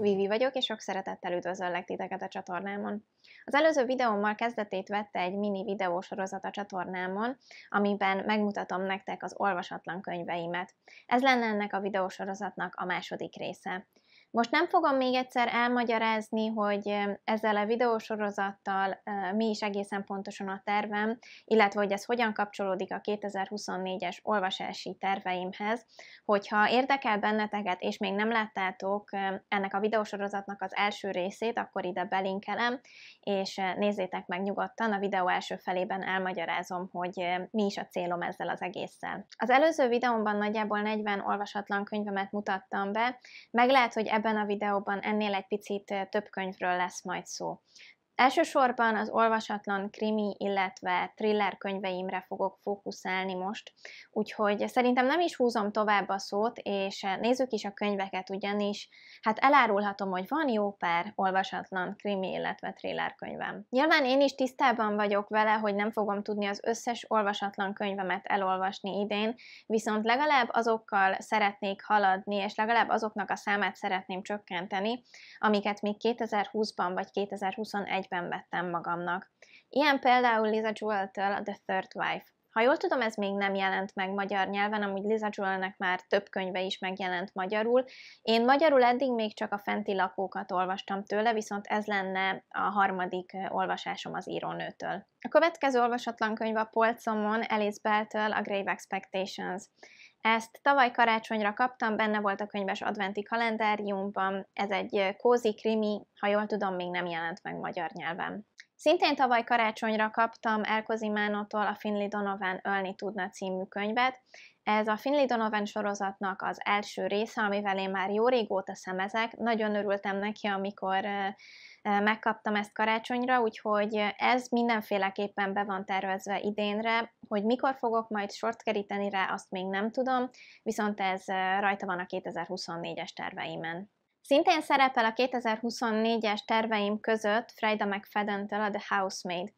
Vivi vagyok, és sok szeretettel üdvözöllek titeket a csatornámon. Az előző videómmal kezdetét vette egy mini videósorozat a csatornámon, amiben megmutatom nektek az olvasatlan könyveimet. Ez lenne ennek a videósorozatnak a második része. Most nem fogom még egyszer elmagyarázni, hogy ezzel a videósorozattal mi is egészen pontosan a tervem, illetve hogy ez hogyan kapcsolódik a 2024-es olvasási terveimhez. Hogyha érdekel benneteket, és még nem láttátok ennek a videósorozatnak az első részét, akkor ide belinkelem, és nézzétek meg nyugodtan, a videó első felében elmagyarázom, hogy mi is a célom ezzel az egésszel. Az előző videómban nagyjából 40 olvasatlan könyvemet mutattam be, meg lehet, hogy ebben Ebben a videóban ennél egy picit több könyvről lesz majd szó. Elsősorban az olvasatlan krimi, illetve thriller könyveimre fogok fókuszálni most, úgyhogy szerintem nem is húzom tovább a szót, és nézzük is a könyveket ugyanis. Hát elárulhatom, hogy van jó pár olvasatlan krimi, illetve thriller könyvem. Nyilván én is tisztában vagyok vele, hogy nem fogom tudni az összes olvasatlan könyvemet elolvasni idén, viszont legalább azokkal szeretnék haladni, és legalább azoknak a számát szeretném csökkenteni, amiket még 2020-ban vagy 2021 egyben ben vettem magamnak. Ilyen például Liza Jewell-től a The Third Wife. Ha jól tudom, ez még nem jelent meg magyar nyelven, amúgy Liza Jewell-nek már több könyve is megjelent magyarul. Én magyarul eddig még csak a fenti lakókat olvastam tőle, viszont ez lenne a harmadik olvasásom az írónőtől. A következő olvasatlan könyv a polcomon Alice Bell-től a Grave Expectations. Ezt tavaly karácsonyra kaptam, benne volt a könyves adventi kalendáriumban, ez egy kózi krimi, ha jól tudom, még nem jelent meg magyar nyelven. Szintén tavaly karácsonyra kaptam Elkozimánótól a Finley Donovan Ölni tudna című könyvet. Ez a Finley Donovan sorozatnak az első része, amivel én már jó régóta szemezek. Nagyon örültem neki, amikor megkaptam ezt karácsonyra, úgyhogy ez mindenféleképpen be van tervezve idénre, hogy mikor fogok majd sort keríteni rá, azt még nem tudom, viszont ez rajta van a 2024-es terveimen. Szintén szerepel a 2024-es terveim között Freida mcfadden a The Housemaid.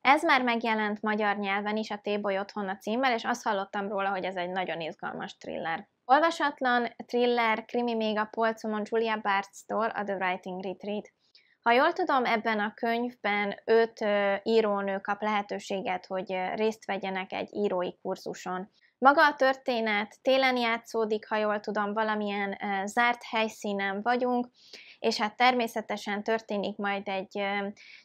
Ez már megjelent magyar nyelven is a Téboly otthon a címmel, és azt hallottam róla, hogy ez egy nagyon izgalmas thriller. Olvasatlan thriller krimi még a polcomon Julia Bartz-tól a The Writing Retreat. Ha jól tudom, ebben a könyvben öt írónő kap lehetőséget, hogy részt vegyenek egy írói kurzuson. Maga a történet télen játszódik, ha jól tudom, valamilyen zárt helyszínen vagyunk, és hát természetesen történik majd egy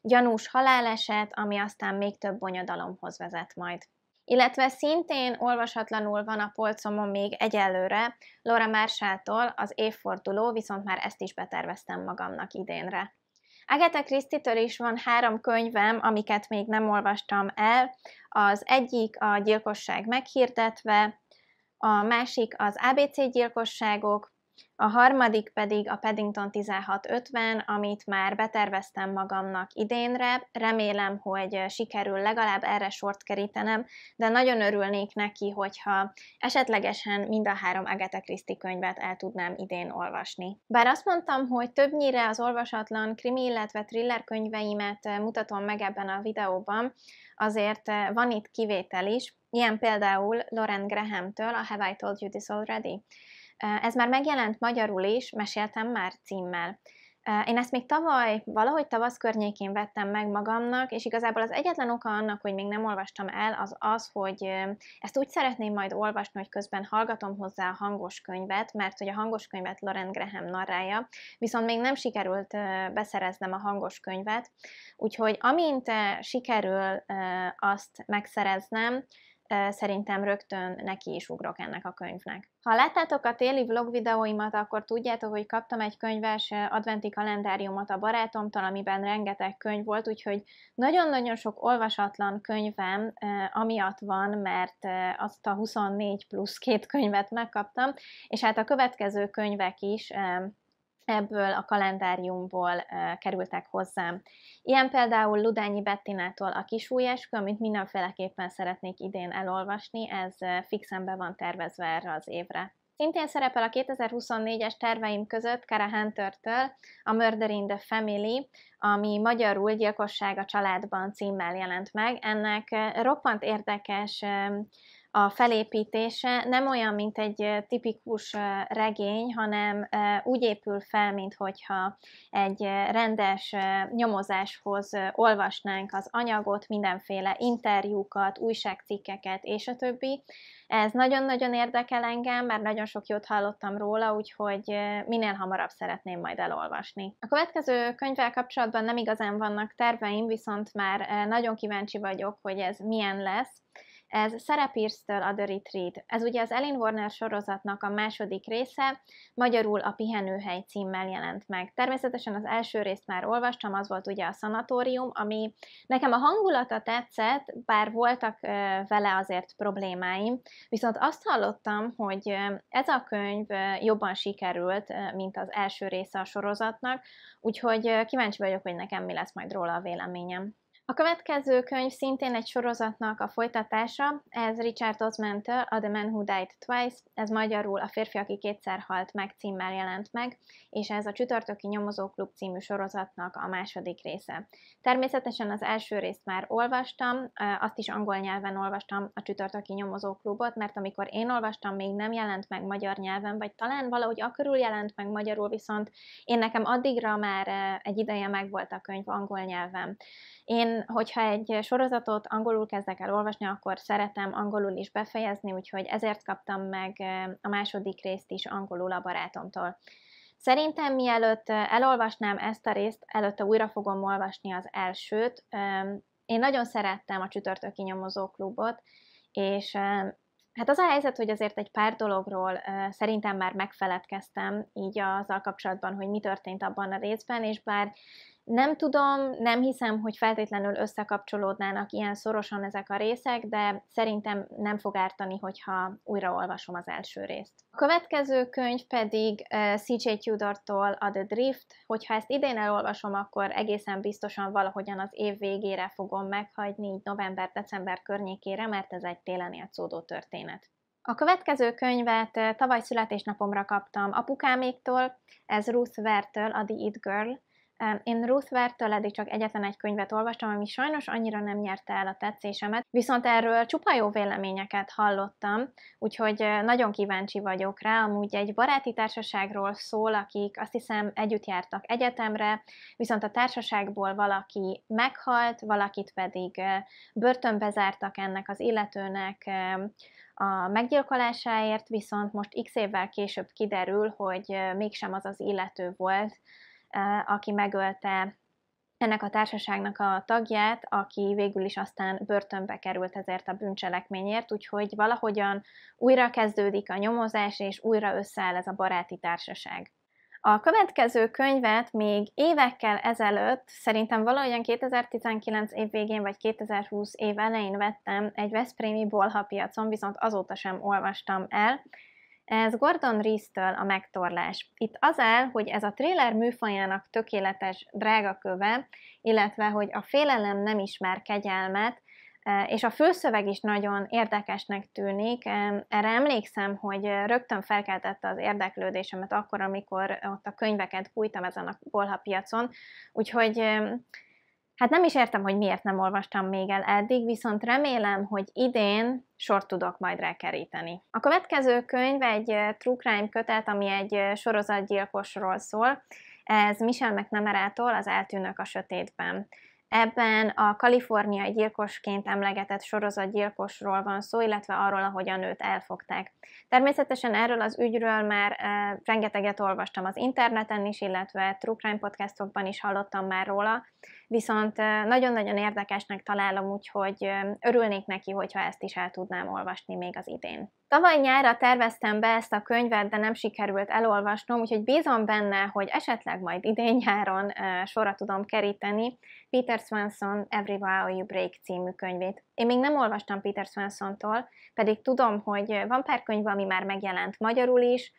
gyanús haláleset, ami aztán még több bonyodalomhoz vezet majd. Illetve szintén olvashatlanul van a polcomon még egyelőre Laura Mársától az évforduló, viszont már ezt is beterveztem magamnak idénre. Agatha Christie-től is van három könyvem, amiket még nem olvastam el. Az egyik a gyilkosság meghirdetve, a másik az ABC gyilkosságok, a harmadik pedig a Paddington 1650, amit már beterveztem magamnak idénre. Remélem, hogy sikerül legalább erre sort kerítenem, de nagyon örülnék neki, hogyha esetlegesen mind a három Agatha Christie könyvet el tudnám idén olvasni. Bár azt mondtam, hogy többnyire az olvasatlan krimi, illetve thriller könyveimet mutatom meg ebben a videóban, azért van itt kivétel is, ilyen például Lauren Graham-től a Have I Told You This Already? Ez már megjelent magyarul is, meséltem már címmel. Én ezt még tavaly, valahogy tavasz környékén vettem meg magamnak, és igazából az egyetlen oka annak, hogy még nem olvastam el, az az, hogy ezt úgy szeretném majd olvasni, hogy közben hallgatom hozzá a hangos könyvet, mert hogy a hangos könyvet Loren Graham narrája, viszont még nem sikerült beszereznem a hangos könyvet, úgyhogy amint sikerül azt megszereznem, szerintem rögtön neki is ugrok ennek a könyvnek. Ha láttátok a téli vlog videóimat, akkor tudjátok, hogy kaptam egy könyves adventi kalendáriumot a barátomtól, amiben rengeteg könyv volt, úgyhogy nagyon-nagyon sok olvasatlan könyvem amiatt van, mert azt a 24 plusz két könyvet megkaptam, és hát a következő könyvek is ebből a kalendáriumból e, kerültek hozzám. Ilyen például Ludányi Bettinától a kisújeskő, amit mindenféleképpen szeretnék idén elolvasni, ez fixen be van tervezve erre az évre. Szintén szerepel a 2024-es terveim között Kara Hunter-től a Murder in the Family, ami magyarul Gyilkosság a családban címmel jelent meg. Ennek roppant érdekes a felépítése nem olyan, mint egy tipikus regény, hanem úgy épül fel, hogyha egy rendes nyomozáshoz olvasnánk az anyagot, mindenféle interjúkat, újságcikkeket és a többi. Ez nagyon-nagyon érdekel engem, mert nagyon sok jót hallottam róla, úgyhogy minél hamarabb szeretném majd elolvasni. A következő könyvvel kapcsolatban nem igazán vannak terveim, viszont már nagyon kíváncsi vagyok, hogy ez milyen lesz. Ez Sarah Pierce-től a The Retreat. Ez ugye az Ellen Warner sorozatnak a második része, magyarul a Pihenőhely címmel jelent meg. Természetesen az első részt már olvastam, az volt ugye a szanatórium, ami nekem a hangulata tetszett, bár voltak vele azért problémáim, viszont azt hallottam, hogy ez a könyv jobban sikerült, mint az első része a sorozatnak, úgyhogy kíváncsi vagyok, hogy nekem mi lesz majd róla a véleményem. A következő könyv szintén egy sorozatnak a folytatása, ez Richard osman a The Man Who Died Twice, ez magyarul a férfi, aki kétszer halt meg címmel jelent meg, és ez a Csütörtöki Nyomozóklub című sorozatnak a második része. Természetesen az első részt már olvastam, azt is angol nyelven olvastam a Csütörtöki Nyomozóklubot, mert amikor én olvastam, még nem jelent meg magyar nyelven, vagy talán valahogy akörül jelent meg magyarul, viszont én nekem addigra már egy ideje meg volt a könyv angol nyelven. Én, hogyha egy sorozatot angolul kezdek el olvasni, akkor szeretem angolul is befejezni, úgyhogy ezért kaptam meg a második részt is angolul a barátomtól. Szerintem mielőtt elolvasnám ezt a részt, előtte újra fogom olvasni az elsőt. Én nagyon szerettem a csütörtöki Klubot, és hát az a helyzet, hogy azért egy pár dologról szerintem már megfeledkeztem így azzal kapcsolatban, hogy mi történt abban a részben, és bár nem tudom, nem hiszem, hogy feltétlenül összekapcsolódnának ilyen szorosan ezek a részek, de szerintem nem fog ártani, hogyha újraolvasom az első részt. A következő könyv pedig uh, C.J. Tudortól a The Drift. Hogyha ezt idén elolvasom, akkor egészen biztosan valahogyan az év végére fogom meghagyni, így november-december környékére, mert ez egy télen játszódó történet. A következő könyvet tavaly születésnapomra kaptam apukáméktól, ez Ruth Vertől, a The It Girl, én Ruth eddig csak egyetlen egy könyvet olvastam, ami sajnos annyira nem nyerte el a tetszésemet, viszont erről csupa jó véleményeket hallottam, úgyhogy eh, nagyon kíváncsi vagyok rá. Amúgy egy baráti társaságról szól, akik azt hiszem együtt jártak egyetemre, viszont a társaságból valaki meghalt, valakit pedig eh, börtönbe zártak ennek az illetőnek, a meggyilkolásáért, viszont most x évvel később kiderül, hogy eh, mégsem az az illető volt, E, aki megölte ennek a társaságnak a tagját, aki végül is aztán börtönbe került ezért a bűncselekményért, úgyhogy valahogyan újra kezdődik a nyomozás, és újra összeáll ez a baráti társaság. A következő könyvet még évekkel ezelőtt, szerintem valahogyan 2019 év végén vagy 2020 év elején vettem egy Veszprémi bolha piacon, viszont azóta sem olvastam el. Ez Gordon Reese-től a megtorlás. Itt az áll, hogy ez a trailer műfajának tökéletes drága köve, illetve hogy a félelem nem ismer kegyelmet, e, és a főszöveg is nagyon érdekesnek tűnik. E, erre emlékszem, hogy rögtön felkeltette az érdeklődésemet akkor, amikor ott a könyveket bújtam ezen a bolha piacon, úgyhogy Hát nem is értem, hogy miért nem olvastam még el eddig, viszont remélem, hogy idén sort tudok majd rákeríteni. A következő könyv egy eh, true crime kötet, ami egy eh, sorozatgyilkosról szól. Ez Michel McNamara-tól, az Eltűnök a Sötétben. Ebben a kaliforniai gyilkosként emlegetett sorozatgyilkosról van szó, illetve arról, ahogyan őt elfogták. Természetesen erről az ügyről már e, rengeteget olvastam az interneten is, illetve True Crime podcastokban is hallottam már róla, viszont nagyon-nagyon érdekesnek találom, úgyhogy örülnék neki, hogyha ezt is el tudnám olvasni még az idén. Tavaly nyára terveztem be ezt a könyvet, de nem sikerült elolvasnom, úgyhogy bízom benne, hogy esetleg majd idén nyáron sorra tudom keríteni Peter Swanson Every Wow You Break című könyvét. Én még nem olvastam Peter Swansontól, pedig tudom, hogy van pár könyv, ami már megjelent magyarul is,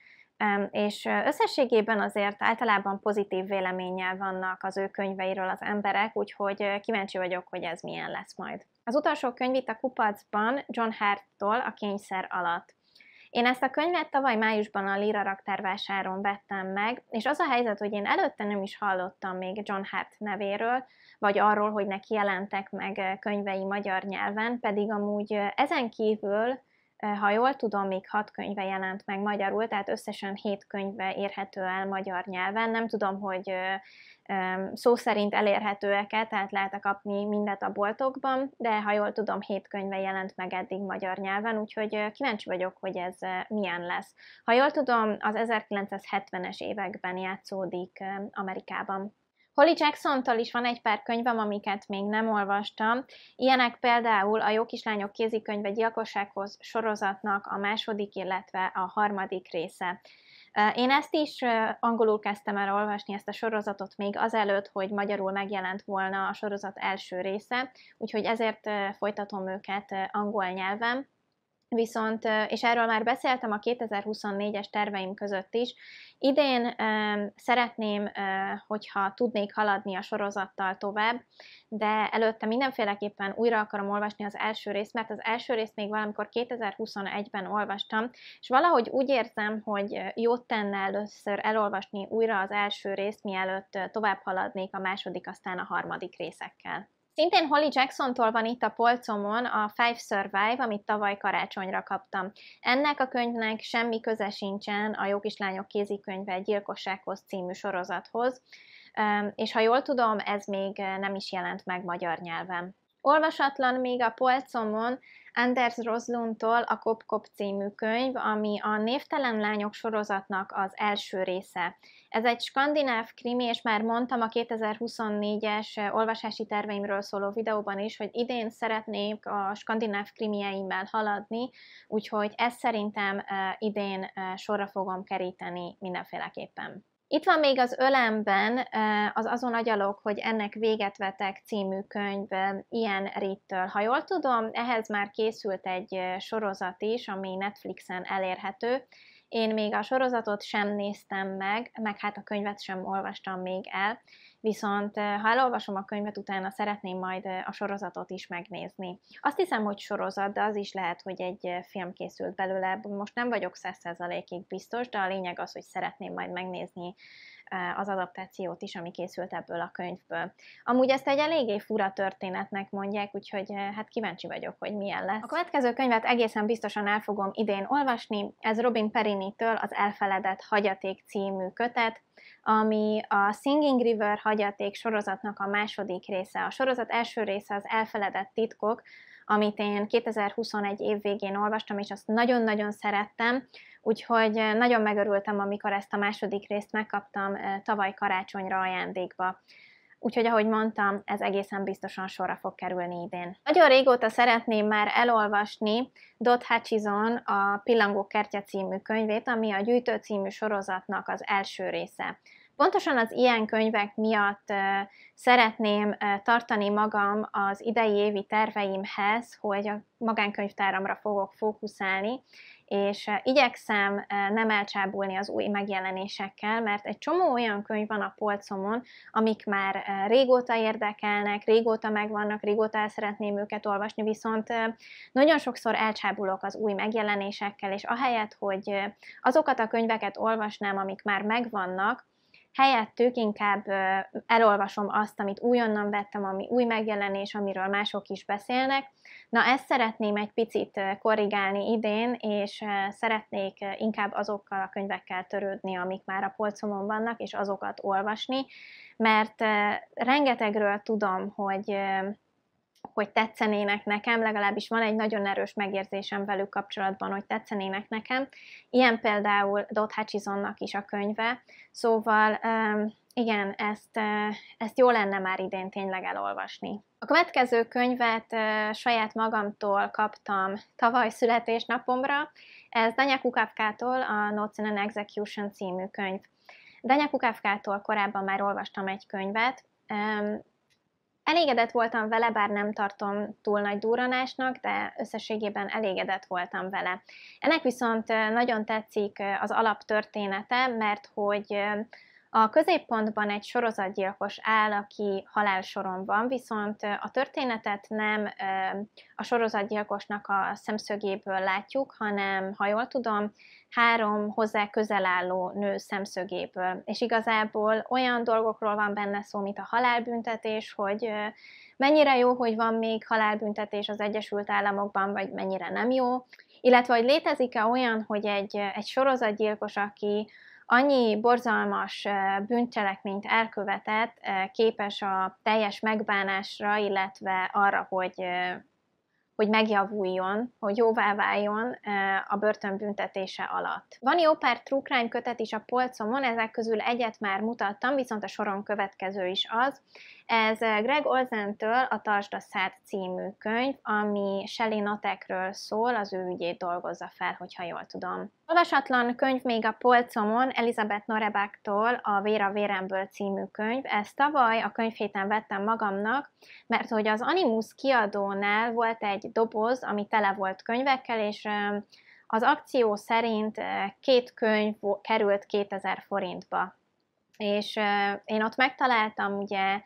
és összességében azért általában pozitív véleménnyel vannak az ő könyveiről az emberek, úgyhogy kíváncsi vagyok, hogy ez milyen lesz majd. Az utolsó könyv itt a kupacban John Hurt-tól, a kényszer alatt. Én ezt a könyvet tavaly májusban a Lira raktárvásáron vettem meg, és az a helyzet, hogy én előtte nem is hallottam még John Hart nevéről, vagy arról, hogy neki jelentek meg könyvei magyar nyelven, pedig amúgy ezen kívül ha jól tudom, még hat könyve jelent meg magyarul, tehát összesen hét könyve érhető el magyar nyelven. Nem tudom, hogy szó szerint elérhetőek-e, tehát lehet kapni mindet a boltokban, de ha jól tudom, hét könyve jelent meg eddig magyar nyelven, úgyhogy kíváncsi vagyok, hogy ez milyen lesz. Ha jól tudom, az 1970-es években játszódik Amerikában. Holly jackson is van egy pár könyvem, amiket még nem olvastam. Ilyenek például a Jó Kislányok kézikönyve gyilkossághoz sorozatnak a második, illetve a harmadik része. Én ezt is angolul kezdtem el olvasni, ezt a sorozatot még azelőtt, hogy magyarul megjelent volna a sorozat első része, úgyhogy ezért folytatom őket angol nyelven. Viszont, és erről már beszéltem a 2024-es terveim között is, idén szeretném, hogyha tudnék haladni a sorozattal tovább, de előtte mindenféleképpen újra akarom olvasni az első részt, mert az első részt még valamikor 2021-ben olvastam, és valahogy úgy érzem, hogy jót tenne először elolvasni újra az első részt, mielőtt tovább haladnék a második, aztán a harmadik részekkel. Szintén Holly Jacksontól van itt a polcomon a Five Survive, amit tavaly karácsonyra kaptam. Ennek a könyvnek semmi köze sincsen a Jó kislányok kézikönyve gyilkossághoz című sorozathoz, és ha jól tudom, ez még nem is jelent meg magyar nyelven. Olvasatlan még a polcomon Anders Roslundtól a Kop című könyv, ami a Névtelen Lányok sorozatnak az első része. Ez egy skandináv krimi, és már mondtam a 2024-es olvasási terveimről szóló videóban is, hogy idén szeretnék a skandináv krimieimmel haladni, úgyhogy ezt szerintem eh, idén eh, sorra fogom keríteni mindenféleképpen. Itt van még az ölemben az azon agyalok, hogy ennek véget vetek című könyv ilyen rittől. Ha jól tudom, ehhez már készült egy sorozat is, ami Netflixen elérhető. Én még a sorozatot sem néztem meg, meg hát a könyvet sem olvastam még el, viszont ha elolvasom a könyvet, utána szeretném majd a sorozatot is megnézni. Azt hiszem, hogy sorozat, de az is lehet, hogy egy film készült belőle, most nem vagyok 100%-ig biztos, de a lényeg az, hogy szeretném majd megnézni az adaptációt is, ami készült ebből a könyvből. Amúgy ezt egy eléggé fura történetnek mondják, úgyhogy hát kíváncsi vagyok, hogy milyen lesz. A következő könyvet egészen biztosan el fogom idén olvasni, ez Robin Perini-től az Elfeledett Hagyaték című kötet, ami a Singing River hagyaték sorozatnak a második része. A sorozat első része az Elfeledett titkok, amit én 2021 év végén olvastam, és azt nagyon-nagyon szerettem, úgyhogy eh, nagyon megörültem, amikor ezt a második részt megkaptam eh, tavaly karácsonyra ajándékba. Úgyhogy, ahogy mondtam, ez egészen biztosan sorra fog kerülni idén. Nagyon régóta szeretném már elolvasni Dot Hutchison a Pillangó kertje című könyvét, ami a Gyűjtő című sorozatnak az első része. Pontosan az ilyen könyvek miatt szeretném tartani magam az idei évi terveimhez, hogy a magánkönyvtáramra fogok fókuszálni, és eh, igyekszem eh, nem elcsábulni az új megjelenésekkel, mert egy csomó olyan könyv van a polcomon, amik már eh, régóta érdekelnek, régóta megvannak, régóta el szeretném őket olvasni, viszont nagyon sokszor elcsábulok az új megjelenésekkel, és ahelyett, hogy azokat a könyveket olvasnám, amik már megvannak, helyettük inkább elolvasom azt, amit újonnan vettem, ami új megjelenés, amiről mások is beszélnek. Na ezt szeretném egy picit korrigálni idén, és szeretnék inkább azokkal a könyvekkel törődni, amik már a polcomon vannak, és azokat olvasni, mert rengetegről tudom, hogy hogy tetszenének nekem, legalábbis van egy nagyon erős megérzésem velük kapcsolatban, hogy tetszenének nekem. Ilyen például Dot Hutchisonnak is a könyve, szóval igen, ezt, eh, ezt jó lenne már idén tényleg elolvasni. A következő könyvet eh, saját magamtól kaptam tavaly születésnapomra, ez Danya Kukapkától a Notes in an Execution című könyv. Danya Kukavkától korábban már olvastam egy könyvet, Elégedett voltam vele, bár nem tartom túl nagy duranásnak, de összességében elégedett voltam vele. Ennek viszont nagyon tetszik az alaptörténete, mert hogy a középpontban egy sorozatgyilkos áll, aki halálsoron van, viszont a történetet nem a sorozatgyilkosnak a szemszögéből látjuk, hanem, ha jól tudom, három hozzá közel álló nő szemszögéből. És igazából olyan dolgokról van benne szó, mint a halálbüntetés, hogy mennyire jó, hogy van még halálbüntetés az Egyesült Államokban, vagy mennyire nem jó, illetve hogy létezik-e olyan, hogy egy, egy sorozatgyilkos, aki annyi borzalmas bűncselekményt elkövetett, képes a teljes megbánásra, illetve arra, hogy, hogy megjavuljon, hogy jóvá váljon a börtönbüntetése alatt. Van jó pár true crime kötet is a polcomon, ezek közül egyet már mutattam, viszont a soron következő is az. Ez Greg Olzentől a Tartsd a Szád című könyv, ami Shelley Notekről szól, az ő ügyét dolgozza fel, hogyha jól tudom. Olvasatlan könyv még a polcomon Elizabeth Norebáktól a Véra Véremből című könyv. Ezt tavaly a könyvhéten vettem magamnak, mert hogy az Animus kiadónál volt egy doboz, ami tele volt könyvekkel, és az akció szerint két könyv került 2000 forintba. És én ott megtaláltam ugye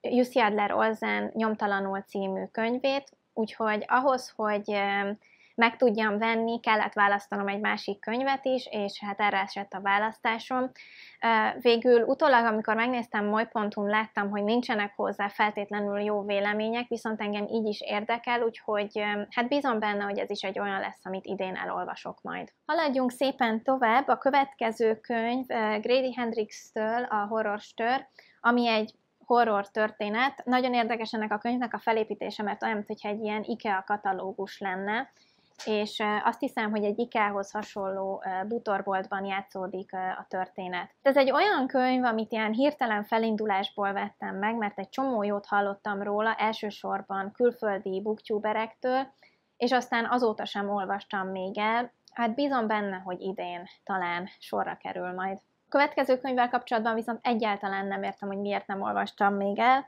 Jussi Adler Olzen nyomtalanul című könyvét, úgyhogy ahhoz, hogy meg tudjam venni, kellett választanom egy másik könyvet is, és hát erre esett a választásom. Végül utólag, amikor megnéztem moly.hu, láttam, hogy nincsenek hozzá feltétlenül jó vélemények, viszont engem így is érdekel, úgyhogy hát bízom benne, hogy ez is egy olyan lesz, amit idén elolvasok majd. Haladjunk szépen tovább, a következő könyv Grady Hendrix-től, a Horror Stör, ami egy horror történet. Nagyon érdekes ennek a könyvnek a felépítése, mert olyan, mintha egy ilyen IKEA katalógus lenne, és azt hiszem, hogy egy Ikához hasonló butorboltban játszódik a történet. Ez egy olyan könyv, amit ilyen hirtelen felindulásból vettem meg, mert egy csomó jót hallottam róla, elsősorban külföldi booktuberektől, és aztán azóta sem olvastam még el. Hát bízom benne, hogy idén talán sorra kerül majd. A következő könyvvel kapcsolatban viszont egyáltalán nem értem, hogy miért nem olvastam még el.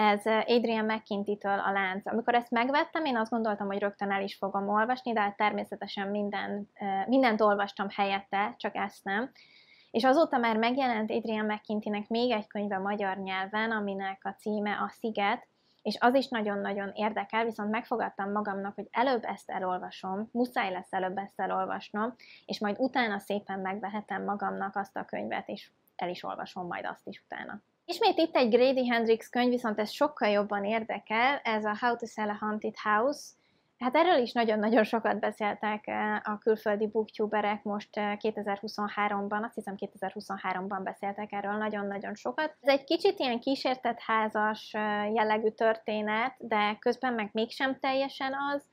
Ez Adrian McKinty-től a lánc. Amikor ezt megvettem, én azt gondoltam, hogy rögtön el is fogom olvasni, de hát természetesen minden, mindent olvastam helyette, csak ezt nem. És azóta már megjelent Adrian McKintynek még egy könyve magyar nyelven, aminek a címe A Sziget, és az is nagyon-nagyon érdekel, viszont megfogadtam magamnak, hogy előbb ezt elolvasom, muszáj lesz előbb ezt elolvasnom, és majd utána szépen megvehetem magamnak azt a könyvet, és el is olvasom majd azt is utána. Ismét itt egy Grady Hendrix könyv, viszont ez sokkal jobban érdekel, ez a How to Sell a Haunted House. Hát erről is nagyon-nagyon sokat beszéltek eh, a külföldi booktuberek most 2023-ban, eh, azt hiszem 2023-ban beszéltek erről nagyon-nagyon sokat. Ez egy kicsit ilyen kísértetházas eh, jellegű történet, de közben meg mégsem teljesen az.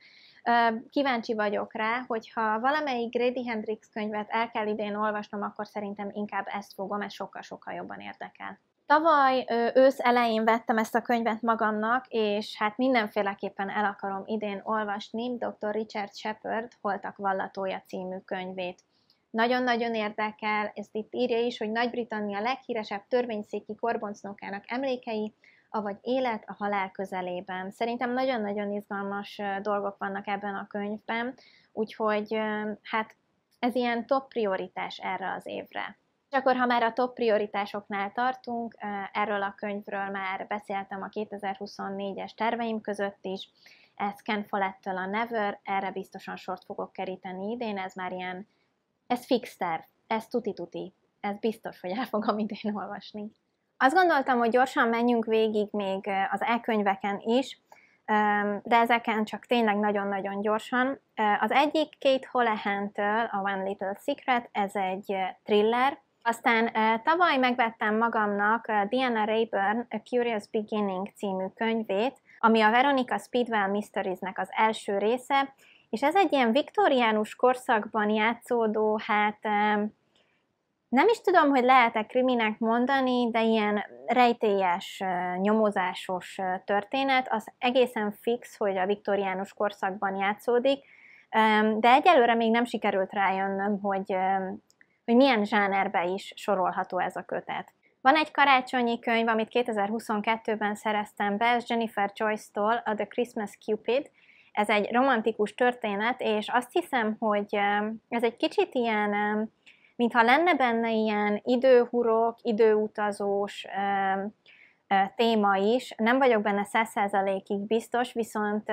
Kíváncsi vagyok rá, hogyha valamelyik Grady Hendrix könyvet el kell idén olvasnom, akkor szerintem inkább ezt fogom, ez sokkal-sokkal jobban érdekel. Tavaly ősz elején vettem ezt a könyvet magamnak, és hát mindenféleképpen el akarom idén olvasni dr. Richard Shepard Holtak vallatója című könyvét. Nagyon-nagyon érdekel, ezt itt írja is, hogy Nagy-Britannia leghíresebb törvényszéki korboncnokának emlékei, avagy élet a halál közelében. Szerintem nagyon-nagyon izgalmas dolgok vannak ebben a könyvben, úgyhogy hát ez ilyen top prioritás erre az évre akkor, ha már a top prioritásoknál tartunk, erről a könyvről már beszéltem a 2024-es terveim között is, ez Ken Follettől a Never, erre biztosan sort fogok keríteni idén, ez már ilyen, ez fix terv, ez tuti-tuti, ez biztos, hogy el fogom idén olvasni. Azt gondoltam, hogy gyorsan menjünk végig még az e-könyveken is, de ezeken csak tényleg nagyon-nagyon gyorsan. Az egyik Kate Holehentől, a One Little Secret, ez egy thriller, aztán tavaly megvettem magamnak Diana Rayburn A Curious Beginning című könyvét, ami a Veronica Speedwell mysteries az első része, és ez egy ilyen viktoriánus korszakban játszódó, hát nem is tudom, hogy lehet-e kriminek mondani, de ilyen rejtélyes, nyomozásos történet, az egészen fix, hogy a viktoriánus korszakban játszódik, de egyelőre még nem sikerült rájönnöm, hogy hogy milyen zsánerbe is sorolható ez a kötet. Van egy karácsonyi könyv, amit 2022-ben szereztem be, Jennifer Joyce-tól, a The Christmas Cupid. Ez egy romantikus történet, és azt hiszem, hogy eh, ez egy kicsit ilyen, eh, mintha lenne benne ilyen időhurok, időutazós, eh, téma is. Nem vagyok benne száz százalékig biztos, viszont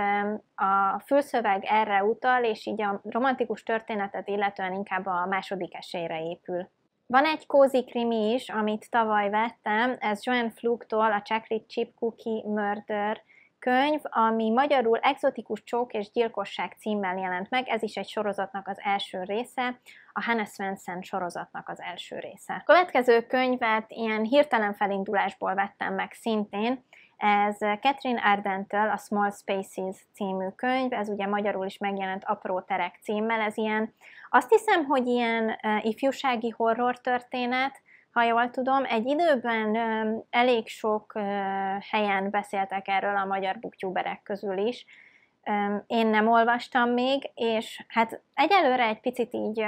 a fülszöveg erre utal, és így a romantikus történetet illetően inkább a második esélyre épül. Van egy kózi krimi is, amit tavaly vettem, ez Joanne Flugtól a Chocolate Chip Cookie Murder könyv, ami magyarul Exotikus csók és gyilkosság címmel jelent meg, ez is egy sorozatnak az első része, a Hannes Svensson sorozatnak az első része. A következő könyvet ilyen hirtelen felindulásból vettem meg szintén, ez Catherine Ardentől a Small Spaces című könyv, ez ugye magyarul is megjelent Apró Terek címmel, ez ilyen, azt hiszem, hogy ilyen eh, ifjúsági horror történet, ha jól tudom, egy időben elég sok helyen beszéltek erről a magyar booktuberek közül is. Én nem olvastam még, és hát egyelőre egy picit így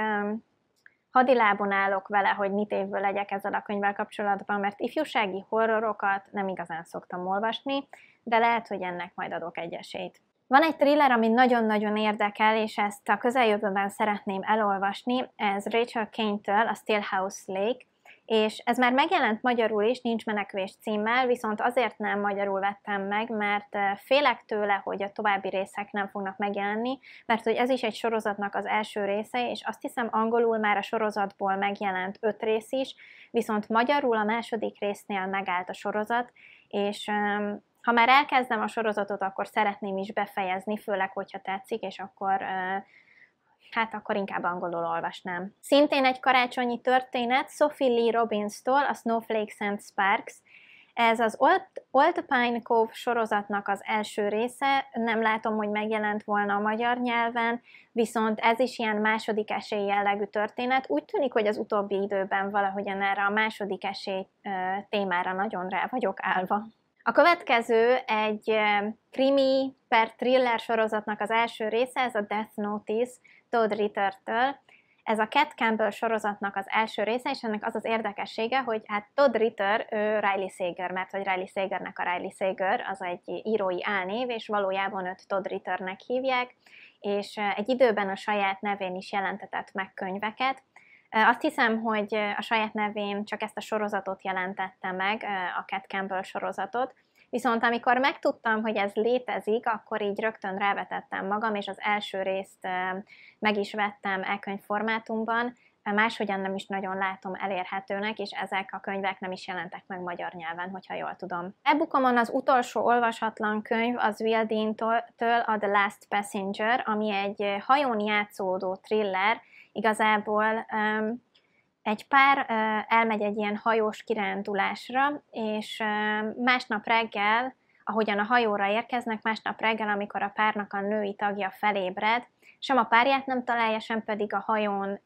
hadilábon állok vele, hogy mit évből legyek ezzel a könyvvel kapcsolatban, mert ifjúsági horrorokat nem igazán szoktam olvasni, de lehet, hogy ennek majd adok egy esélyt. Van egy thriller, ami nagyon-nagyon érdekel, és ezt a közeljövőben szeretném elolvasni, ez Rachel Kane-től, a Stillhouse Lake, és ez már megjelent magyarul is, nincs menekvés címmel, viszont azért nem magyarul vettem meg, mert eh, félek tőle, hogy a további részek nem fognak megjelenni, mert hogy ez is egy sorozatnak az első része, és azt hiszem angolul már a sorozatból megjelent öt rész is, viszont magyarul a második résznél megállt a sorozat, és ha már elkezdem a sorozatot, akkor szeretném is befejezni, főleg, hogyha tetszik, és akkor eh, hát akkor inkább angolul olvasnám. Szintén egy karácsonyi történet Sophie Lee Robbins-tól, a Snowflakes and Sparks. Ez az Old, Old Pine Cove sorozatnak az első része, nem látom, hogy megjelent volna a magyar nyelven, viszont ez is ilyen második esély jellegű történet. Úgy tűnik, hogy az utóbbi időben valahogyan erre a második esély témára nagyon rá vagyok állva. A következő egy krimi per thriller sorozatnak az első része, ez a Death Notice Todd Ritter-től. Ez a Cat Campbell sorozatnak az első része, és ennek az az érdekessége, hogy hát Todd Ritter, ő Riley Sager, mert hogy Riley Sagernek a Riley Sager, az egy írói álnév, és valójában őt Todd Ritternek hívják, és egy időben a saját nevén is jelentetett meg könyveket, azt hiszem, hogy a saját nevém csak ezt a sorozatot jelentette meg, a Cat Campbell sorozatot, Viszont amikor megtudtam, hogy ez létezik, akkor így rögtön rávetettem magam, és az első részt meg is vettem e-könyv formátumban, máshogyan nem is nagyon látom elérhetőnek, és ezek a könyvek nem is jelentek meg magyar nyelven, hogyha jól tudom. Ebukomon az utolsó olvashatlan könyv az Will Dean-től a The Last Passenger, ami egy hajón játszódó thriller, igazából um, egy pár elmegy egy ilyen hajós kirándulásra, és másnap reggel, ahogyan a hajóra érkeznek, másnap reggel, amikor a párnak a női tagja felébred, sem a párját nem találja, sem pedig a hajón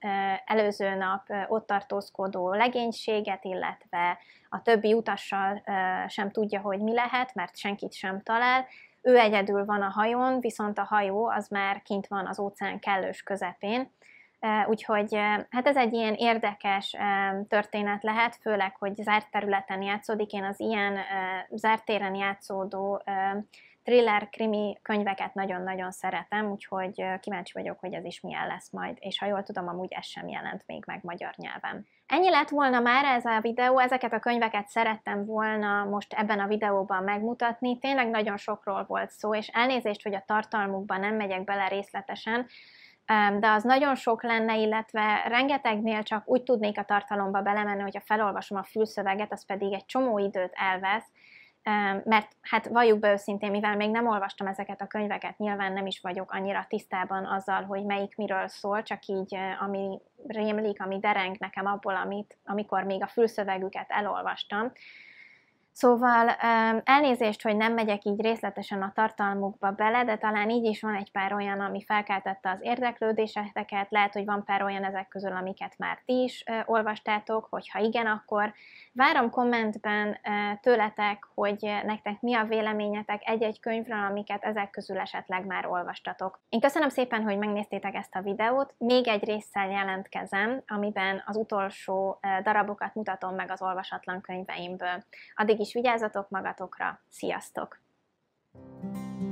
előző nap ott tartózkodó legénységet, illetve a többi utassal sem tudja, hogy mi lehet, mert senkit sem talál. Ő egyedül van a hajón, viszont a hajó az már kint van az óceán kellős közepén, Úgyhogy hát ez egy ilyen érdekes történet lehet, főleg, hogy zárt területen játszódik. Én az ilyen zárt téren játszódó thriller, krimi könyveket nagyon-nagyon szeretem, úgyhogy kíváncsi vagyok, hogy ez is milyen lesz majd, és ha jól tudom, amúgy ez sem jelent még meg magyar nyelven. Ennyi lett volna már ez a videó, ezeket a könyveket szerettem volna most ebben a videóban megmutatni, tényleg nagyon sokról volt szó, és elnézést, hogy a tartalmukban nem megyek bele részletesen, de az nagyon sok lenne, illetve rengetegnél csak úgy tudnék a tartalomba belemenni, hogyha felolvasom a fülszöveget, az pedig egy csomó időt elvesz, mert hát valljuk be őszintén, mivel még nem olvastam ezeket a könyveket, nyilván nem is vagyok annyira tisztában azzal, hogy melyik miről szól, csak így eh, ami rémlik, ami dereng nekem abból, amit, amikor még a fülszövegüket elolvastam, Szóval elnézést, hogy nem megyek így részletesen a tartalmukba bele, de talán így is van egy pár olyan, ami felkeltette az érdeklődéseteket, lehet, hogy van pár olyan ezek közül, amiket már ti is olvastátok, hogyha ha igen, akkor várom kommentben tőletek, hogy nektek mi a véleményetek egy-egy könyvről, amiket ezek közül esetleg már olvastatok. Én köszönöm szépen, hogy megnéztétek ezt a videót, még egy résszel jelentkezem, amiben az utolsó darabokat mutatom meg az olvasatlan könyveimből. Addig is és vigyázzatok magatokra. Sziasztok! thank you